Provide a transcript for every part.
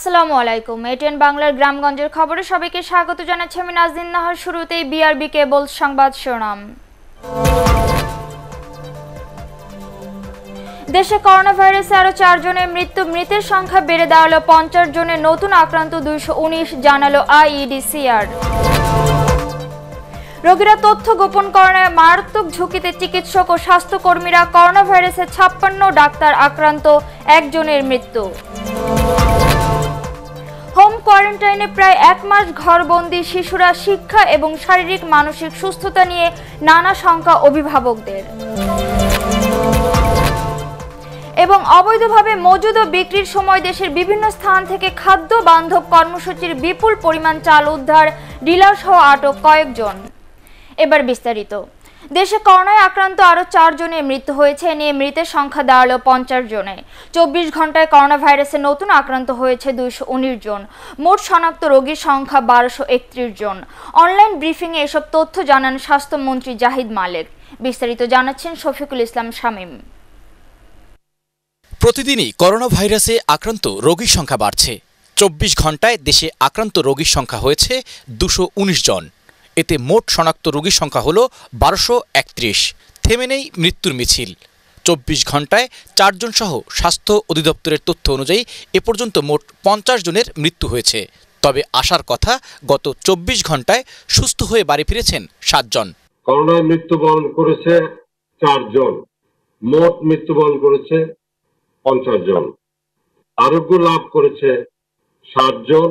আসসালামু আলাইকুম এটিএন বাংলার গ্রামগঞ্জের খবরে সবাইকে স্বাগত জানাচ্ছি আমি নাজদিন নাহার শুরুতেই বিআরবি কেবল সংবাদ শোনাম দেশে করোনা ভাইরাসে আরও চারজনের মৃত্যু মৃতের সংখ্যা বেড়ে দাঁড়ালো পঞ্চাশ জনের নতুন আক্রান্ত দুইশো জানালো আইইডিসিআর e রোগীরা তথ্য গোপন করণায় মারাত্মক ঝুঁকিতে চিকিৎসক ও স্বাস্থ্যকর্মীরা করোনা ভাইরাসে ছাপ্পান্ন ডাক্তার আক্রান্ত একজনের মৃত্যু হোম কোয়ারেন্টাইনে প্রায় এক মাস ঘরবন্দি শিশুরা শিক্ষা এবং শারীরিক মানসিক সুস্থতা নিয়ে নানা শঙ্কা অভিভাবকদের এবং অবৈধভাবে মজুদ ও বিক্রির সময় দেশের বিভিন্ন স্থান থেকে খাদ্য বান্ধব কর্মসূচির বিপুল পরিমাণ চাল উদ্ধার ডিলার সহ আটক কয়েকজন এবার বিস্তারিত দেশে করোনায় আক্রান্ত আরও চারজনের মৃত্যু হয়েছে নিয়ে মৃতের সংখ্যা দাঁড়ালো পঞ্চাশ জনে চব্বিশ ঘন্টায় করোনা ভাইরাসে নতুন আক্রান্ত হয়েছে দুইশো উনিশ জন মোট শনাক্ত রোগীর সংখ্যা বারোশো একত্রিশ জন অনলাইন ব্রিফিংয়ে এসব তথ্য জানান স্বাস্থ্যমন্ত্রী জাহিদ মালেক বিস্তারিত জানাচ্ছেন শফিকুল ইসলাম শামীম প্রতিদিনই করোনা ভাইরাসে আক্রান্ত রোগীর সংখ্যা বাড়ছে চব্বিশ ঘন্টায় দেশে আক্রান্ত রোগীর সংখ্যা হয়েছে দুশো জন এতে মোট শনাক্ত রোগীর সংখ্যা হল বারোশো একত্রিশ থেমে নেই মৃত্যুর মিছিল চব্বিশ ঘন্টায় চারজন সহ স্বাস্থ্য অধিদপ্তরের তথ্য অনুযায়ী এ পর্যন্ত মোট পঞ্চাশ জনের মৃত্যু হয়েছে তবে আসার কথা গত চব্বিশ ঘন্টায় সুস্থ হয়ে বাড়ি ফিরেছেন সাতজন করোনায় মৃত্যুবরণ করেছে চারজন মোট মৃত্যুবরণ করেছে পঞ্চাশ জন আরোগ্য লাভ করেছে সাতজন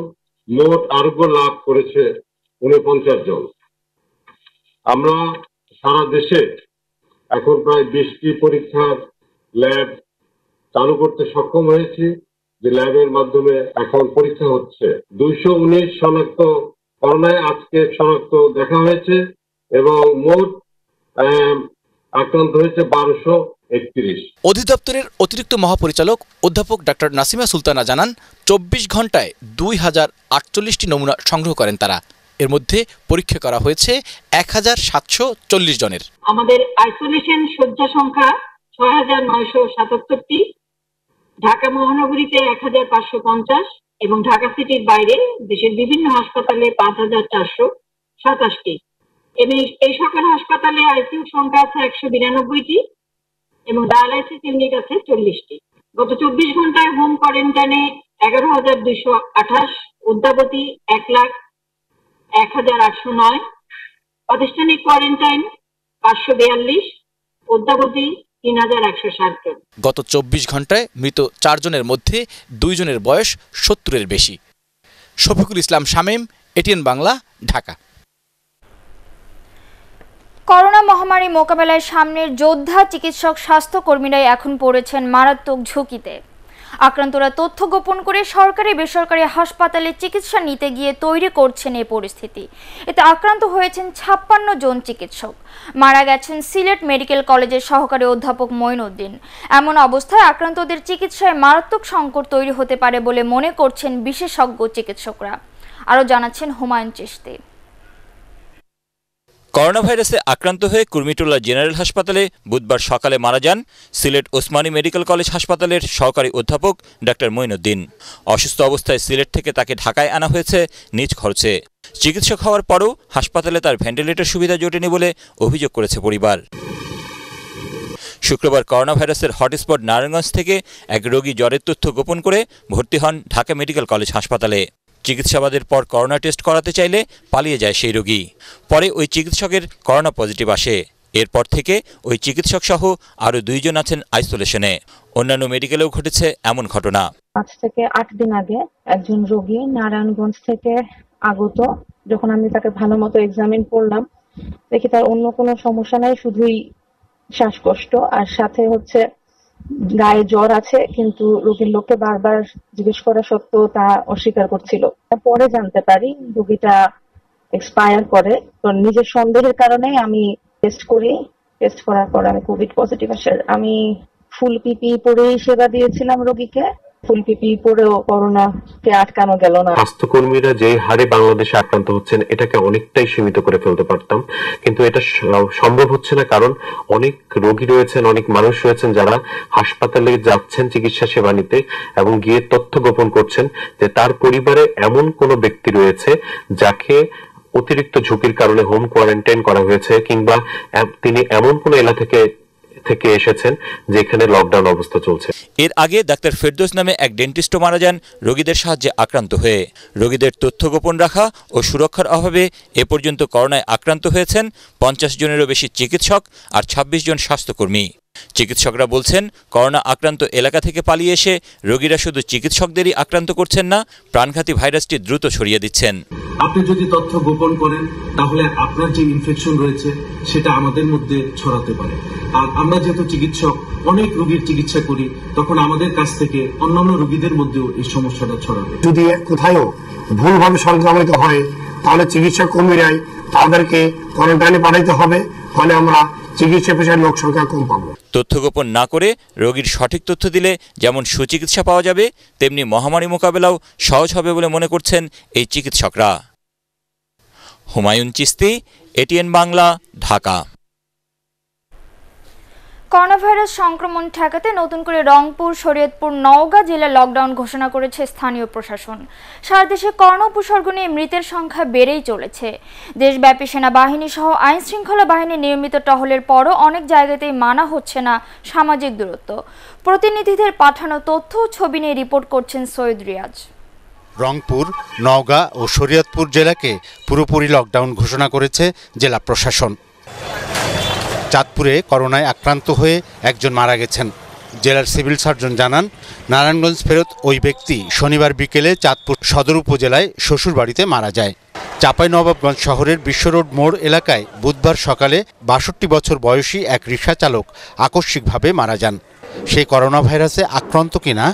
মোট আরোগ্য লাভ করেছে উনপঞ্চাশ জন আমরা সারা দেশে এখন প্রায় বিশটি পরীক্ষার ল্যাব চালু করতে সক্ষম হয়েছি যে ল্যাবের মাধ্যমে এখন পরীক্ষা হচ্ছে দুইশো উনিশ শনাক্ত করোনায় আজকে শনাক্ত দেখা হয়েছে এবং মোট আক্রান্ত হয়েছে বারোশো একত্রিশ অধিদপ্তরের অতিরিক্ত মহাপরিচালক অধ্যাপক ডাক্তার নাসিমা সুলতানা জানান চব্বিশ ঘন্টায় দুই হাজার আটচল্লিশটি নমুনা সংগ্রহ করেন তারা এর মধ্যে পরীক্ষা করা হয়েছে এক হাজার সাতশো চল্লিশ জনের আমাদের আইসোলেশন শয্যা সংখ্যা ছয় হাজার নয়শো সাতাত্তরটি ঢাকা মহানগরীতে এক হাজার পাঁচশো পঞ্চাশ এবং ঢাকা সিটির বাইরে দেশের বিভিন্ন হাসপাতালে পাঁচ হাজার চারশো সাতাশটি এবং এই সকল হাসপাতালে আইসিউ সংখ্যা আছে একশো বিরানব্বইটি এবং ডায়ালাইসিস ক্লিনিক আছে চল্লিশটি গত চব্বিশ ঘন্টায় হোম কোয়ারেন্টাইনে এগারো হাজার দুইশো আঠাশ অদ্যাবধি এক লাখ এক হাজার আটশো নয় প্রাতিষ্ঠানিক কোয়ারেন্টাইন পাঁচশো বিয়াল্লিশ অদ্যাবধি গত চব্বিশ ঘন্টায় মৃত চারজনের মধ্যে দুইজনের বয়স সত্তরের বেশি শফিকুল ইসলাম শামীম এটিএন বাংলা ঢাকা করোনা মহামারী মোকাবেলায় সামনের যোদ্ধা চিকিৎসক স্বাস্থ্যকর্মীরাই এখন পড়েছেন মারাত্মক ঝুঁকিতে আক্রান্তরা তথ্য গোপন করে সরকারি বেসরকারি হাসপাতালে চিকিৎসা নিতে গিয়ে তৈরি করছেন এ পরিস্থিতি এতে আক্রান্ত হয়েছেন ছাপ্পান্ন জন চিকিৎসক মারা গেছেন সিলেট মেডিকেল কলেজের সহকারী অধ্যাপক মঈনুদ্দিন এমন অবস্থায় আক্রান্তদের চিকিৎসায় মারাত্মক সংকট তৈরি হতে পারে বলে মনে করছেন বিশেষজ্ঞ চিকিৎসকরা আরও জানাচ্ছেন হুমায়ুন চিস্তি করোনা ভাইরাসে আক্রান্ত হয়ে কুর্মিটোলা জেনারেল হাসপাতালে বুধবার সকালে মারা যান সিলেট ওসমানী মেডিকেল কলেজ হাসপাতালের সহকারী অধ্যাপক ডাক্তার মঈনুদ্দিন অসুস্থ অবস্থায় সিলেট থেকে তাকে ঢাকায় আনা হয়েছে নিজ খরচে চিকিৎসক হওয়ার পরও হাসপাতালে তার ভেন্টিলেটর সুবিধা জোটেনি বলে অভিযোগ করেছে পরিবার শুক্রবার করোনা ভাইরাসের হটস্পট নারায়ণগঞ্জ থেকে এক রোগী জ্বরের তথ্য গোপন করে ভর্তি হন ঢাকা মেডিকেল কলেজ হাসপাতালে চিকিৎসাবাদের পর করোনা টেস্ট করাতে চাইলে পালিয়ে যায় সেই রোগী পরে ওই চিকিৎসকের করোনা পজিটিভ আসে এরপর থেকে ওই চিকিৎসক সহ আরও দুইজন আছেন আইসোলেশনে অন্যান্য মেডিকেলেও ঘটেছে এমন ঘটনা পাঁচ থেকে আট দিন আগে একজন রোগী নারায়ণগঞ্জ থেকে আগত যখন আমি তাকে ভালো মতো এক্সামিন করলাম দেখি তার অন্য কোনো সমস্যা নাই শুধুই শ্বাসকষ্ট আর সাথে হচ্ছে গায়ে জ্বর আছে কিন্তু রোগীর লোককে বারবার জিজ্ঞেস করা সত্ত্বেও তা অস্বীকার করছিল পরে জানতে পারি রোগীটা এক্সপায়ার করে তো নিজের সন্দেহের কারণে আমি টেস্ট করি টেস্ট করার পর আমি কোভিড পজিটিভ আসে আমি ফুল পিপি পরেই সেবা দিয়েছিলাম রোগীকে ফুলপিপি পরেও করোনাকে আটকানো গেল না স্বাস্থ্যকর্মীরা হারে বাংলাদেশে আক্রান্ত হচ্ছেন এটাকে অনেকটাই সীমিত করে ফেলতে পারতাম কিন্তু এটা সম্ভব হচ্ছে না কারণ অনেক রোগী রয়েছেন অনেক মানুষ রয়েছেন যারা হাসপাতালে যাচ্ছেন চিকিৎসা সেবা নিতে এবং গিয়ে তথ্য গোপন করছেন যে তার পরিবারে এমন কোনো ব্যক্তি রয়েছে যাকে অতিরিক্ত ঝুঁকির কারণে হোম কোয়ারেন্টাইন করা হয়েছে কিংবা তিনি এমন কোনো এলাকা থেকে থেকে এসেছেন যেখানে লকডাউন অবস্থা চলছে এর আগে ডাক্তার ফেরদোস নামে এক ডেন্টিস্টও মারা যান রোগীদের সাহায্যে আক্রান্ত হয়ে রোগীদের তথ্য গোপন রাখা ও সুরক্ষার অভাবে এ পর্যন্ত করোনায় আক্রান্ত হয়েছেন পঞ্চাশ জনেরও বেশি চিকিৎসক আর ২৬ জন স্বাস্থ্যকর্মী চিকিৎসকরা বলছেন করোনা আক্রান্ত এলাকা থেকে পালিয়ে এসে রোগীরা শুধু চিকিৎসকদেরই আক্রান্ত করছেন না প্রাণঘাতী ভাইরাসটি দ্রুত ছড়িয়ে দিচ্ছেন আপনি যদি তথ্য গোপন করেন তাহলে আপনার যে ইনফেকশন রয়েছে সেটা আমাদের মধ্যে ছড়াতে পারে আর আমরা যেহেতু চিকিৎসক অনেক রোগীর চিকিৎসা করি তখন আমাদের কাছ থেকে অন্যান্য রোগীদের মধ্যেও এই সমস্যাটা ছড়াবে যদি কোথাও ভুলভাবে সংক্রামিত হয় তাহলে চিকিৎসা কর্মীরাই তাদেরকে কোয়ারেন্টাইনে পাঠাইতে হবে ফলে আমরা চিকিৎসা পেশার লোক সংখ্যা কম পাবো তথ্য গোপন না করে রোগীর সঠিক তথ্য দিলে যেমন সুচিকিৎসা পাওয়া যাবে তেমনি মহামারী মোকাবেলাও সহজ হবে বলে মনে করছেন এই চিকিৎসকরা হুমায়ুন চিস্তি এটিএন বাংলা ঢাকা করোনাভাইরাস সংক্রমণ ঠেকাতে নতুন করে রংপুর শরীয়তপুর নওগাঁ জেলা লকডাউন ঘোষণা করেছে স্থানীয় প্রশাসন সারা দেশে করোনা উপসর্গ নিয়ে মৃতের সংখ্যা বেড়েই চলেছে দেশব্যাপী সেনাবাহিনী সহ আইন শৃঙ্খলা বাহিনীর নিয়মিত টহলের পরও অনেক জায়গাতেই মানা হচ্ছে না সামাজিক দূরত্ব প্রতিনিধিদের পাঠানো তথ্য ছবি নিয়ে রিপোর্ট করছেন সৈয়দ রিয়াজ রংপুর নওগাঁ ও শরীয়তপুর জেলাকে পুরোপুরি লকডাউন ঘোষণা করেছে জেলা প্রশাসন চাঁদপুরে করোনায় আক্রান্ত হয়ে একজন মারা গেছেন জেলার সিভিল সার্জন জানান নারায়ণগঞ্জ ফেরত ওই ব্যক্তি শনিবার বিকেলে চাঁদপুর সদর উপজেলায় শ্বশুরবাড়িতে মারা যায় নবাবগঞ্জ শহরের বিশ্বরোড মোড় এলাকায় বুধবার সকালে বাষট্টি বছর বয়সী এক রিক্সা চালক আকস্মিকভাবে মারা যান সেই করোনা ভাইরাসে আক্রান্ত কিনা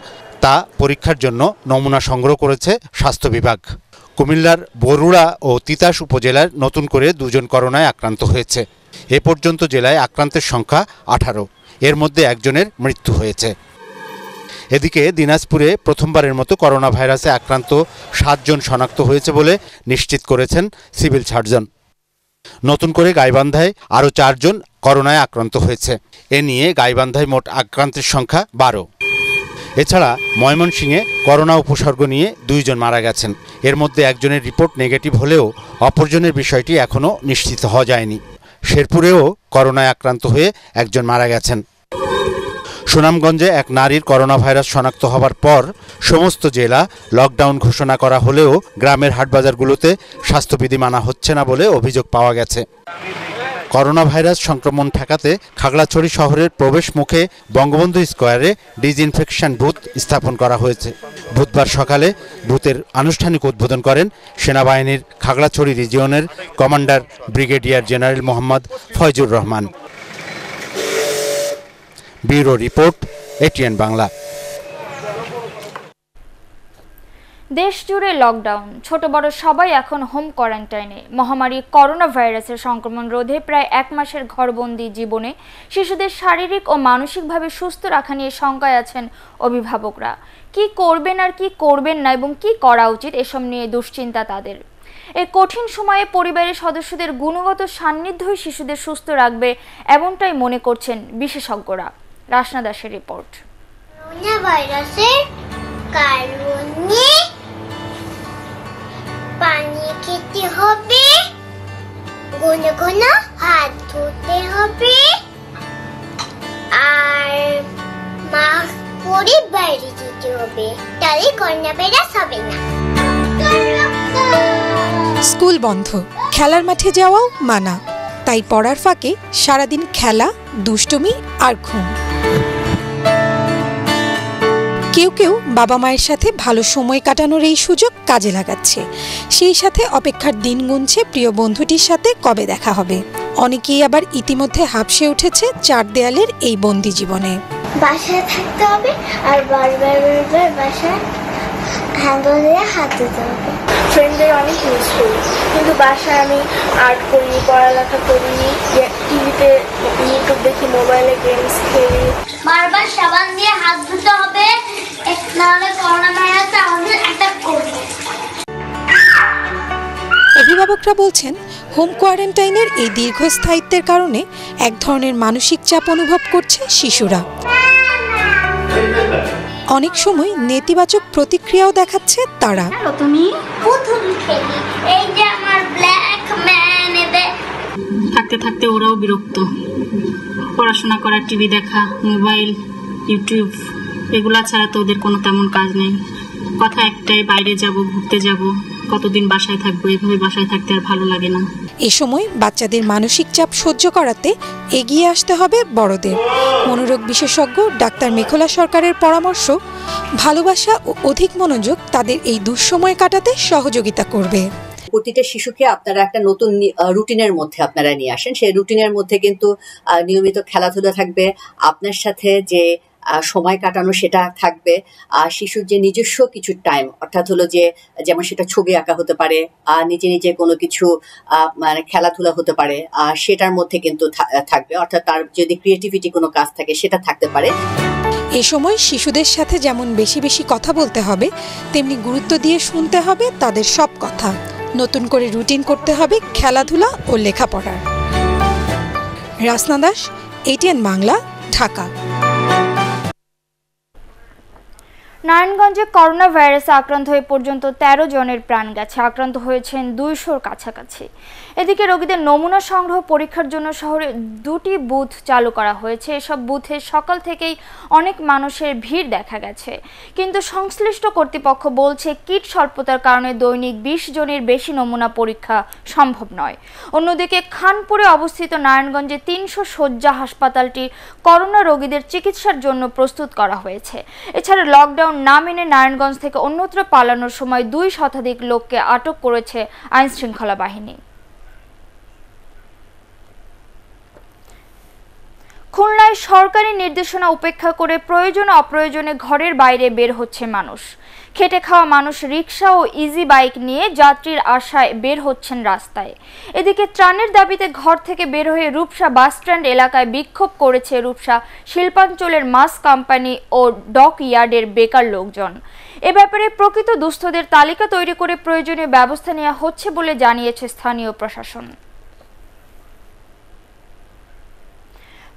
তা পরীক্ষার জন্য নমুনা সংগ্রহ করেছে স্বাস্থ্য বিভাগ কুমিল্লার বরুড়া ও তিতাস উপজেলার নতুন করে দুজন করোনায় আক্রান্ত হয়েছে এ পর্যন্ত জেলায় আক্রান্তের সংখ্যা আঠারো এর মধ্যে একজনের মৃত্যু হয়েছে এদিকে দিনাজপুরে প্রথমবারের মতো করোনা ভাইরাসে আক্রান্ত সাতজন শনাক্ত হয়েছে বলে নিশ্চিত করেছেন সিভিল সার্জন নতুন করে গাইবান্ধায় আরও চারজন করোনায় আক্রান্ত হয়েছে এ নিয়ে গাইবান্ধায় মোট আক্রান্তের সংখ্যা বারো এছাড়া ময়মনসিংহে করোনা উপসর্গ নিয়ে দুইজন মারা গেছেন এর মধ্যে একজনের রিপোর্ট নেগেটিভ হলেও অপরজনের বিষয়টি এখনও নিশ্চিত হওয়া যায়নি শেরপুরেও করোনায় আক্রান্ত হয়ে একজন মারা গেছেন সুনামগঞ্জে এক নারীর করোনা ভাইরাস শনাক্ত হওয়ার পর সমস্ত জেলা লকডাউন ঘোষণা করা হলেও গ্রামের হাটবাজারগুলোতে স্বাস্থ্যবিধি মানা হচ্ছে না বলে অভিযোগ পাওয়া গেছে করোনা ভাইরাস সংক্রমণ ঠেকাতে খাগড়াছড়ি শহরের প্রবেশ মুখে বঙ্গবন্ধু স্কোয়ারে ডিজইনফেকশন বুথ স্থাপন করা হয়েছে বুধবার সকালে বুথের আনুষ্ঠানিক উদ্বোধন করেন সেনাবাহিনীর খাগড়াছড়ি রিজিয়নের commander brigadier general Mohammad Faizur Rahman bureau report ATN Bangla দেশ জুড়ে লকডাউন ছোট বড় সবাই এখন হোম কোয়ারেন্টাইনে মহামারী করোনা ভাইরাসের সংক্রমণ রোধে প্রায় এক মাসের ঘরবন্দি জীবনে শিশুদের শারীরিক ও মানসিকভাবে সুস্থ রাখা নিয়ে শঙ্কায় আছেন অভিভাবকরা কি করবেন আর কি করবেন না এবং কি করা উচিত এসব নিয়ে দুশ্চিন্তা তাদের এই কঠিন সময়ে পরিবারের সদস্যদের গুণগত সান্নিধ্যই শিশুদের সুস্থ রাখবে এমনটাই মনে করছেন বিশেষজ্ঞরা রাসনা দাসের রিপোর্ট করোনা ভাইরাসের কারণে পানি খেতে হবে ঘন ঘন হাত ধুতে হবে আর মাস্ক পরে বাইরে যেতে হবে তাহলে করোনা ভাইরাস হবে না স্কুল বন্ধ খেলার মাঠে যাওয়াও মানা তাই পড়ার ফাঁকে সারাদিন খেলা দুষ্টুমি আর ঘুম কেউ কেউ বাবা মায়ের সাথে ভালো সময় কাটানোর এই সুযোগ কাজে লাগাচ্ছে সেই সাথে অপেক্ষার দিন গুনছে প্রিয় বন্ধুটির সাথে কবে দেখা হবে অনেকেই আবার ইতিমধ্যে হাঁপসে উঠেছে চার দেয়ালের এই বন্দি জীবনে বাসায় থাকতে হবে আর বারবার বারবার বাসায় হ্যান্ডেল দিয়ে হাত দিতে হবে ফ্রেন্ডদের অনেক মিস করি কিন্তু বাসায় আমি আর্ট করি পড়ালেখা করি ইয়ে টিভিতে ইউটিউব দেখি মোবাইলে গেমস খেলি বারবার সাবান দিয়ে হাত ধুতে হবে অভিভাবকরা বলছেন হোম কোয়ারেন্টাইনের এই দীর্ঘস্থায়িত্বের কারণে এক ধরনের মানসিক চাপ অনুভব করছে শিশুরা অনেক সময় নেতিবাচক প্রতিক্রিয়াও দেখাচ্ছে তারা তুমি থাকতে থাকতে ওরাও বিরক্ত পড়াশোনা করা টিভি দেখা মোবাইল ইউটিউব এগুলা ছাড়া তো ওদের কোনো তেমন কাজ নেই কথা একটাই বাইরে যাব ঘুরতে যাব কতদিন বাসায় থাকবো এভাবে বাসায় থাকতে আর ভালো লাগে না এ সময় বাচ্চাদের মানসিক চাপ সহ্য করাতে এগিয়ে আসতে হবে বড়দের মনোরোগ বিশেষজ্ঞ ডাক্তার মেখলা সরকারের পরামর্শ ভালোবাসা ও অধিক মনোযোগ তাদের এই দুঃসময় কাটাতে সহযোগিতা করবে প্রতিটা শিশুকে আপনারা একটা নতুন রুটিনের মধ্যে আপনারা নিয়ে আসেন সেই রুটিনের মধ্যে কিন্তু নিয়মিত খেলাধুলা থাকবে আপনার সাথে যে সময় কাটানো সেটা থাকবে আর শিশুর যে নিজস্ব কিছু টাইম অর্থাৎ হলো যে যেমন সেটা ছবি আঁকা হতে পারে আর নিজে নিজে কোনো কিছু মানে খেলাধুলা হতে পারে আর সেটার মধ্যে কিন্তু থাকবে অর্থাৎ তার যদি ক্রিয়েটিভিটি কোনো কাজ থাকে সেটা থাকতে পারে এ সময় শিশুদের সাথে যেমন বেশি বেশি কথা বলতে হবে তেমনি গুরুত্ব দিয়ে শুনতে হবে তাদের সব কথা নতুন করে রুটিন করতে হবে খেলাধুলা ও লেখাপড়ার রাসনা দাস এটিএন বাংলা ঢাকা নারায়ণগঞ্জে করোনা ভাইরাসে আক্রান্ত হয়ে পর্যন্ত ১৩ জনের প্রাণ গেছে আক্রান্ত হয়েছেন দুইশোর কাছাকাছি এদিকে রোগীদের নমুনা সংগ্রহ পরীক্ষার জন্য শহরে দুটি বুথ চালু করা হয়েছে এসব বুথে সকাল থেকেই অনেক মানুষের ভিড় দেখা গেছে কিন্তু সংশ্লিষ্ট কর্তৃপক্ষ বলছে কিট স্বল্পতার কারণে দৈনিক ২০ জনের বেশি নমুনা পরীক্ষা সম্ভব নয় অন্যদিকে খানপুরে অবস্থিত নারায়ণগঞ্জে তিনশো শয্যা হাসপাতালটি করোনা রোগীদের চিকিৎসার জন্য প্রস্তুত করা হয়েছে এছাড়া লকডাউন না মেনে নারায়ণগঞ্জ থেকে অন্যত্র পালানোর সময় দুই শতাধিক লোককে আটক করেছে আইনশৃঙ্খলা বাহিনী খুলনায় সরকারি নির্দেশনা উপেক্ষা করে প্রয়োজন অপ্রয়োজনে ঘরের বাইরে বের হচ্ছে মানুষ খেটে খাওয়া মানুষ রিক্সা ও ইজি বাইক নিয়ে যাত্রীর আশায় বের হচ্ছেন রাস্তায় এদিকে ত্রাণের দাবিতে ঘর থেকে বের হয়ে রূপসা বাসস্ট্যান্ড এলাকায় বিক্ষোভ করেছে রূপসা শিল্পাঞ্চলের মাস কোম্পানি ও ডক ইয়ার্ডের বেকার লোকজন এ ব্যাপারে প্রকৃত দুস্থদের তালিকা তৈরি করে প্রয়োজনীয় ব্যবস্থা নেওয়া হচ্ছে বলে জানিয়েছে স্থানীয় প্রশাসন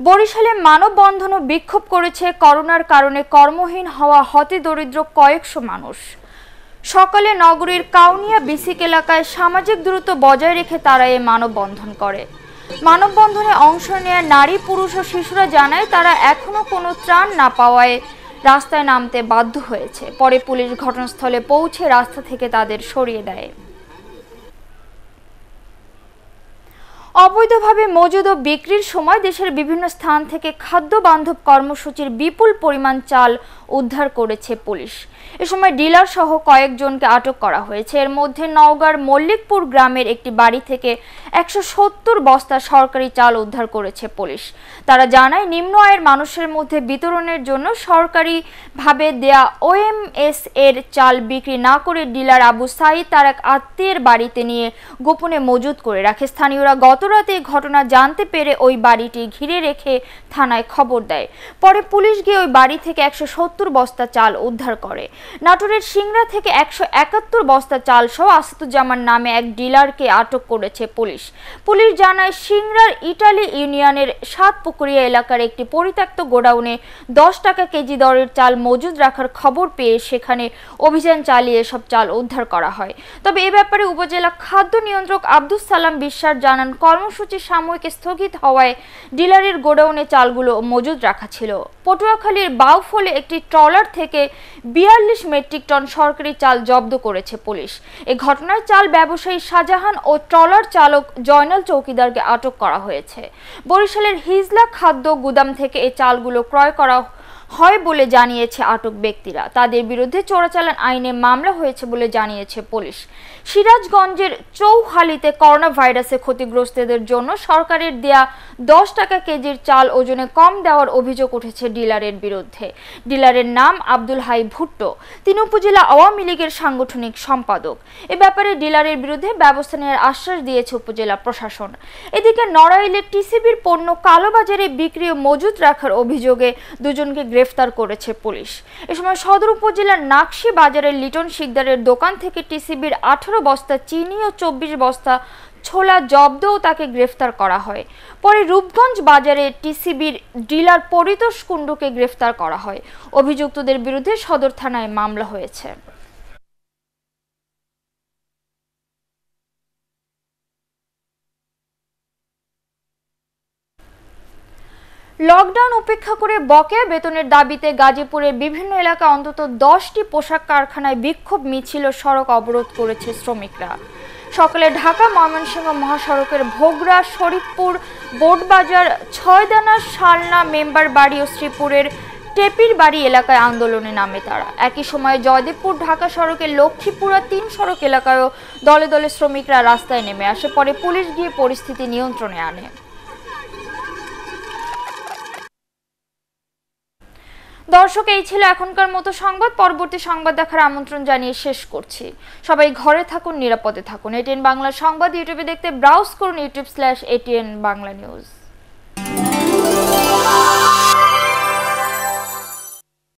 বরিশালে মানববন্ধন ও বিক্ষোভ করেছে করোনার কারণে কর্মহীন হওয়া হতে দরিদ্র কয়েকশো মানুষ সকালে নগরীর কাউনিয়া বিসিক এলাকায় সামাজিক দূরত্ব বজায় রেখে তারা এ মানববন্ধন করে মানববন্ধনে অংশ নেয়া নারী পুরুষ ও শিশুরা জানায় তারা এখনও কোনো ত্রাণ না পাওয়ায় রাস্তায় নামতে বাধ্য হয়েছে পরে পুলিশ ঘটনাস্থলে পৌঁছে রাস্তা থেকে তাদের সরিয়ে দেয় অবৈধভাবে মজুদ ও বিক্রির সময় দেশের বিভিন্ন স্থান থেকে খাদ্য বান্ধব কর্মসূচির বিপুল পরিমাণ চাল উদ্ধার করেছে পুলিশ এ সময় ডিলার সহ কয়েকজনকে আটক করা হয়েছে এর মধ্যে নওগাঁর মল্লিকপুর গ্রামের একটি বাড়ি থেকে একশো সত্তর বস্তা সরকারি চাল উদ্ধার করেছে পুলিশ তারা জানায় নিম্ন আয়ের মানুষের মধ্যে বিতরণের জন্য সরকারিভাবে দেয়া ওএমএস এর চাল বিক্রি না করে ডিলার আবু সাঈদ তার এক আত্মীয়ের বাড়িতে নিয়ে গোপনে মজুত করে রাখে স্থানীয়রা গত গতরাতে ঘটনা জানতে পেরে ওই বাড়িটি ঘিরে রেখে থানায় খবর দেয় পরে পুলিশ গিয়ে ওই বাড়ি থেকে একশো সত্তর বস্তা চাল উদ্ধার করে নাটোরের সিংড়া থেকে একশো একাত্তর বস্তা চাল সহ আসাদুজ্জামান নামে এক ডিলারকে আটক করেছে পুলিশ পুলিশ জানায় সিংড়ার ইটালি ইউনিয়নের সাত পুকুরিয়া এলাকার একটি পরিত্যক্ত গোডাউনে দশ টাকা কেজি দরের চাল মজুদ রাখার খবর পেয়ে সেখানে অভিযান চালিয়ে সব চাল উদ্ধার করা হয় তবে এ ব্যাপারে উপজেলা খাদ্য নিয়ন্ত্রক আব্দুল সালাম বিশ্বাস জানান কল কর্মসূচি সাময়িক স্থগিত হওয়ায় ডিলারের গোডাউনে চালগুলো মজুদ রাখা ছিল পটুয়াখালীর বাউফলে একটি ট্রলার থেকে বিয়াল্লিশ মেট্রিক টন সরকারি চাল জব্দ করেছে পুলিশ এ ঘটনায় চাল ব্যবসায়ী শাহজাহান ও ট্রলার চালক জয়নাল চৌকিদারকে আটক করা হয়েছে বরিশালের হিজলা খাদ্য গুদাম থেকে এ চালগুলো ক্রয় করা হয় বলে জানিয়েছে আটক ব্যক্তিরা তাদের বিরুদ্ধে চোরাচালান আইনে মামলা হয়েছে বলে জানিয়েছে পুলিশ সিরাজগঞ্জের চৌহালিতে করোনা ভাইরাসে ক্ষতিগ্রস্তদের জন্য সরকারের দেয়া দশ টাকা কেজির চাল ওজনে কম দেওয়ার অভিযোগ উঠেছে ডিলারের বিরুদ্ধে ডিলারের নাম আব্দুল হাই ভুট্টো তিনি উপজেলা আওয়ামী লীগের সাংগঠনিক সম্পাদক এ ব্যাপারে ডিলারের বিরুদ্ধে ব্যবস্থা নেওয়ার আশ্বাস দিয়েছে উপজেলা প্রশাসন এদিকে নড়াইলে টিসিবির পণ্য কালোবাজারে বিক্রি ও মজুত রাখার অভিযোগে দুজনকে গ্রেফতার করেছে পুলিশ এ সময় সদর উপজেলার নাকশি বাজারের লিটন শিকদারের দোকান থেকে টিসিবির আঠারো বস্তা চিনি ও চব্বিশ বস্তা ছোলা জব্দও তাকে গ্রেফতার করা হয় পরে রূপগঞ্জ বাজারে টিসিবির ডিলার পরিতোষ কুণ্ডুকে গ্রেফতার করা হয় অভিযুক্তদের বিরুদ্ধে সদর থানায় মামলা হয়েছে লকডাউন উপেক্ষা করে বকেয়া বেতনের দাবিতে গাজীপুরের বিভিন্ন এলাকা অন্তত দশটি পোশাক কারখানায় বিক্ষোভ মিছিল সড়ক অবরোধ করেছে শ্রমিকরা সকালে ঢাকা ময়মনসিংহ মহাসড়কের ভোগড়া শরীফপুর বোটবাজার ছয়দানা শালনা মেম্বার বাড়ি ও শ্রীপুরের টেপির বাড়ি এলাকায় আন্দোলনে নামে তারা একই সময়ে জয়দেবপুর ঢাকা সড়কের লক্ষ্মীপুরা তিন সড়ক এলাকায়ও দলে দলে শ্রমিকরা রাস্তায় নেমে আসে পরে পুলিশ গিয়ে পরিস্থিতি নিয়ন্ত্রণে আনে দর্শক এই ছিল এখনকার মতো সংবাদ পরবর্তী সংবাদ দেখার আমন্ত্রণ জানিয়ে শেষ করছি সবাই ঘরে থাকুন নিরাপদে থাকুন এটিএন বাংলা সংবাদ ইউটিউবে দেখতে ব্রাউজ করুন YouTube slash ATN Bangla news